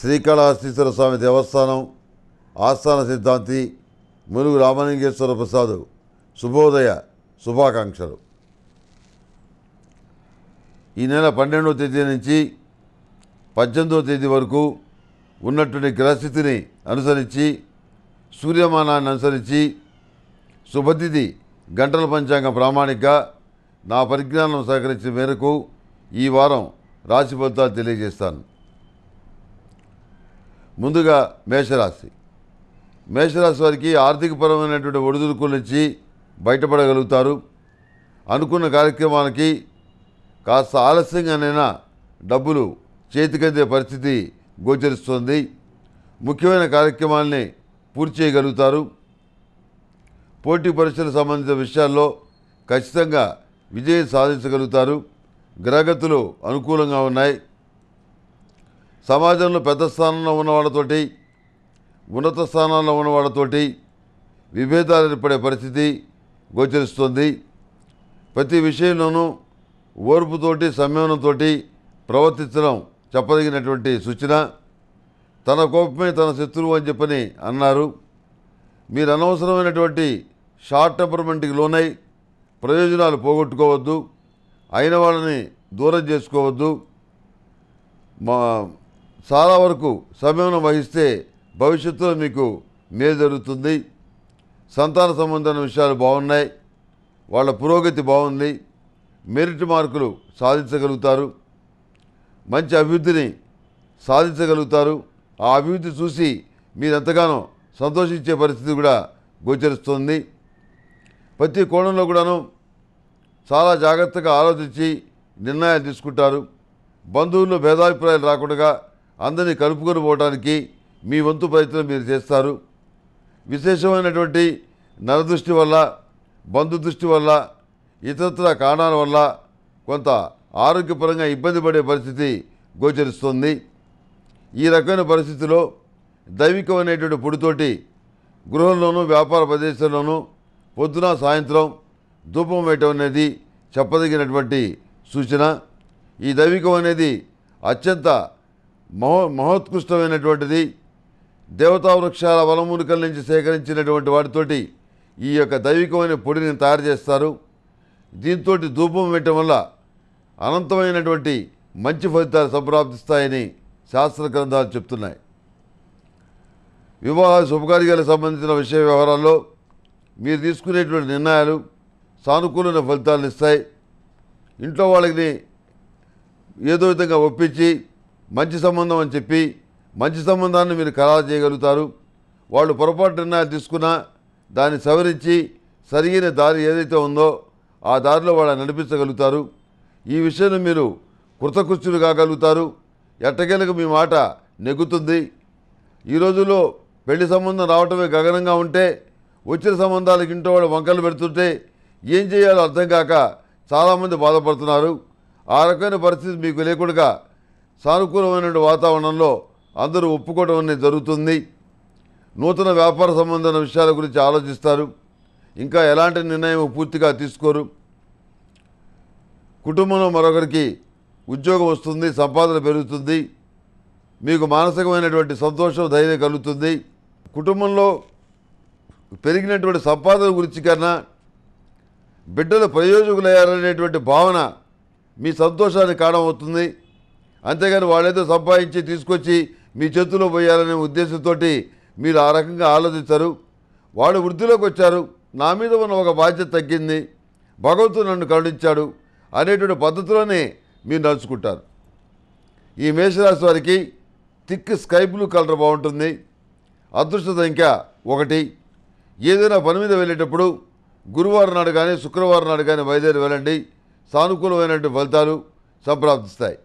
శ్రీకాళహస్తీశ్వర స్వామి దేవస్థానం ఆస్థాన సిద్ధాంతి మురుగు రామలింగేశ్వర ప్రసాద్ శుభోదయ శుభాకాంక్షలు ఈ నెల పన్నెండవ తేదీ నుంచి పద్దెనిమిదవ తేదీ వరకు ఉన్నటువంటి గ్రహస్థితిని అనుసరించి సూర్యమానాన్ని అనుసరించి శుభతిథి గంటల పంచాంగం ప్రామాణిక నా పరిజ్ఞానం సహకరించిన మేరకు ఈ వారం రాశి ఫలితాలు తెలియజేస్తాను ముందుగా మేషరాశి మేషరాశి వారికి ఆర్థికపరమైనటువంటి ఒడిదుడుకుల నుంచి బయటపడగలుగుతారు అనుకున్న కార్యక్రమానికి కాస్త ఆలస్యంగానైనా డబ్బులు చేతికందే పరిస్థితి గోచరిస్తుంది ముఖ్యమైన కార్యక్రమాల్ని పూర్తి చేయగలుగుతారు పోటీ పరీక్షలకు సంబంధించిన విషయాల్లో ఖచ్చితంగా విజయం సాధించగలుగుతారు గ్రహగతులు అనుకూలంగా ఉన్నాయి సమాజంలో పెద్ద స్థానంలో ఉన్న వాళ్ళతోటి ఉన్నత స్థానాల్లో ఉన్న వాళ్ళతోటి విభేదాలు ఏర్పడే పరిస్థితి గోచరిస్తుంది ప్రతి విషయంలోనూ ఓర్పుతోటి సంయమనంతో ప్రవర్తించడం చెప్పదగినటువంటి సూచన తన కోపమే తన శత్రువు అని చెప్పని అన్నారు మీరు అనవసరమైనటువంటి షార్ట్ టెంపర్మెంట్కి లోనై ప్రయోజనాలు పోగొట్టుకోవద్దు అయిన వాళ్ళని దూరం చేసుకోవద్దు మా చాలా వరకు సమయం వహిస్తే భవిష్యత్తులో మీకు మేలు జరుగుతుంది సంతాన సంబంధమైన విషయాలు బాగున్నాయి వాళ్ళ పురోగతి బాగుంది మెరిట్ మార్కులు సాధించగలుగుతారు మంచి అభివృద్ధిని సాధించగలుగుతారు ఆ అభివృద్ధి చూసి మీరెంతగానో సంతోషించే పరిస్థితి కూడా గోచరిస్తుంది ప్రతి కోణంలో కూడాను చాలా జాగ్రత్తగా ఆలోచించి నిర్ణయాలు తీసుకుంటారు బంధువుల్లో భేదాభిప్రాయాలు రాకుండా అందరినీ కలుపుకొని పోవడానికి మీ వంతు ప్రయత్నం మీరు చేస్తారు విశేషమైనటువంటి నరదృష్టి వల్ల బంధు దృష్టి వల్ల ఇతరత్ర కారణాల వల్ల కొంత ఆరోగ్యపరంగా ఇబ్బంది పడే పరిస్థితి గోచరిస్తుంది ఈ రకమైన పరిస్థితిలో దైవికమైనటువంటి పొడితోటి గృహంలోనూ వ్యాపార ప్రదేశంలోనూ పొద్దున సాయంత్రం ధూపం వేయటం అనేది చెప్పదగినటువంటి సూచన ఈ దైవికం అనేది అత్యంత మహో మహోత్కృష్టమైనటువంటిది దేవతా వృక్షాల వనమూలికల నుంచి సేకరించినటువంటి వాటితోటి ఈ యొక్క దైవికమైన పొడిని తయారు చేస్తారు దీంతో ధూపం వేయటం వల్ల అనంతమైనటువంటి మంచి ఫలితాలు సంప్రాప్తిస్తాయని శాస్త్ర గ్రంథాలు చెప్తున్నాయి వివాహ శుభకార్యాలకు సంబంధించిన విషయ వ్యవహారాల్లో మీరు తీసుకునేటువంటి నిర్ణయాలు సానుకూలమైన ఫలితాలను ఇస్తాయి ఇంట్లో వాళ్ళకి ఏదో విధంగా ఒప్పించి మంచి సంబంధం అని చెప్పి మంచి సంబంధాన్ని మీరు ఖరారు చేయగలుగుతారు వాళ్ళు పొరపాటు నిర్ణయాలు తీసుకున్నా దాన్ని సవరించి సరిగిన దారి ఏదైతే ఉందో ఆ దారిలో వాళ్ళని నడిపించగలుగుతారు ఈ విషయాన్ని మీరు కృతకృత్యులు కాగలుగుతారు ఎట్టకేలకు మీ మాట నెగ్గుతుంది ఈ రోజుల్లో పెళ్లి సంబంధం రావటమే గగనంగా ఉంటే వచ్చిన సంబంధాలకు ఇంట్లో వాళ్ళు వంకలు పెడుతుంటే ఏం చేయాలో అర్థం కాక చాలామంది బాధపడుతున్నారు ఆ రకమైన పరిస్థితి మీకు లేకుండా సానుకూలమైన వాతావరణంలో అందరూ ఒప్పుకోవడం అనేది జరుగుతుంది నూతన వ్యాపార సంబంధమైన విషయాల గురించి ఆలోచిస్తారు ఇంకా ఎలాంటి నిర్ణయం పూర్తిగా తీసుకోరు కుటుంబంలో మరొకరికి ఉద్యోగం వస్తుంది సంపాదన పెరుగుతుంది మీకు మానసికమైనటువంటి సంతోషం ధైర్యం కలుగుతుంది కుటుంబంలో పెరిగినటువంటి సంపాదన గురించి కన్నా బిడ్డలు ప్రయోజకులయ్యారనేటువంటి భావన మీ సంతోషానికి కారణమవుతుంది అంతేగాని వాళ్ళైతే సంపాదించి తీసుకొచ్చి మీ చేతిలో పోయాలనే ఉద్దేశంతో మీరు ఆ రకంగా ఆలోచించరు వాళ్ళు వృద్ధిలోకి వచ్చారు నా మీద ఉన్న ఒక బాధ్యత తగ్గింది భగవంతుడు నన్ను కరుణించాడు అనేటువంటి పద్ధతిలోనే మీరు నడుచుకుంటారు ఈ మేషరాశి వారికి థిక్ స్కై బ్లూ కలర్ బాగుంటుంది అదృష్ట సంఖ్య ఒకటి ఏదైనా పని మీద వెళ్ళేటప్పుడు గురువారం నాడు కానీ శుక్రవారం నాడు కానీ బయలుదేరి వెళ్ళండి సానుకూలమైనటువంటి ఫలితాలు సంప్రాప్తిస్తాయి